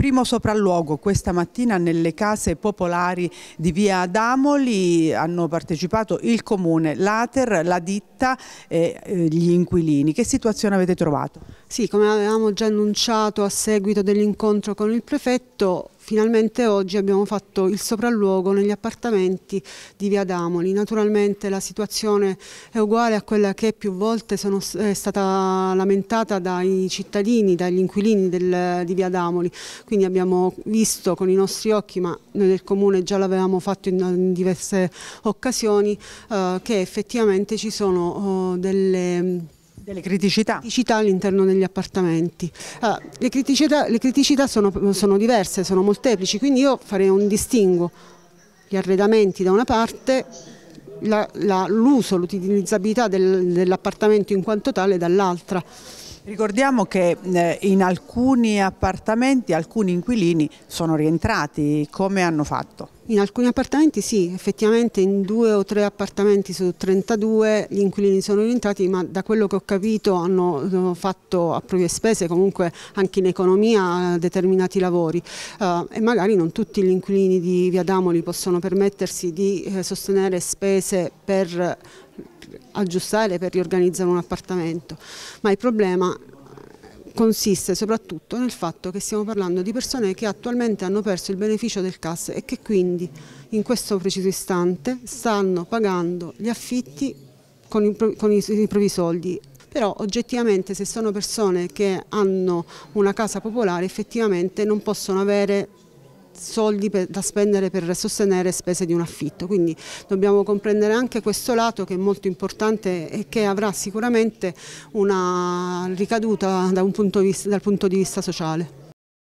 primo sopralluogo questa mattina nelle case popolari di via Adamoli hanno partecipato il comune, l'Ater, la ditta e eh, gli inquilini. Che situazione avete trovato? Sì, come avevamo già annunciato a seguito dell'incontro con il prefetto, Finalmente oggi abbiamo fatto il sopralluogo negli appartamenti di Via Damoli. Naturalmente la situazione è uguale a quella che più volte sono, è stata lamentata dai cittadini, dagli inquilini del, di Via Damoli. Quindi abbiamo visto con i nostri occhi, ma noi del Comune già l'avevamo fatto in, in, diverse occasioni, eh, che effettivamente ci sono oh, delle delle criticità? Criticità all'interno degli appartamenti. Allora, ah, le criticità, le criticità sono, sono diverse, sono molteplici, quindi io farei un distinguo. Gli arredamenti da una parte l'uso, l'utilizzabilità dell'appartamento in quanto tale dall'altra. Ricordiamo che eh, in alcuni appartamenti alcuni inquilini sono rientrati, come hanno fatto? In alcuni appartamenti sì, effettivamente in due o tre appartamenti su 32 gli inquilini sono rientrati, ma da quello che ho capito hanno fatto a proprie spese comunque anche in economia determinati lavori eh, e magari non tutti gli inquilini di Viadamoli possono permettersi di eh, sostenere spese per aggiustare, per riorganizzare un appartamento, ma il problema eh, consiste soprattutto nel fatto che stiamo parlando di persone che attualmente hanno perso il beneficio del CAS e che quindi in questo preciso istante stanno pagando gli affitti con i, con i, i propri soldi però oggettivamente se sono persone che hanno una casa popolare effettivamente non possono avere soldi per, da spendere per sostenere spese di un affitto, quindi dobbiamo comprendere anche questo lato che è molto importante e che avrà sicuramente una ricaduta da un punto vista, dal punto di vista sociale.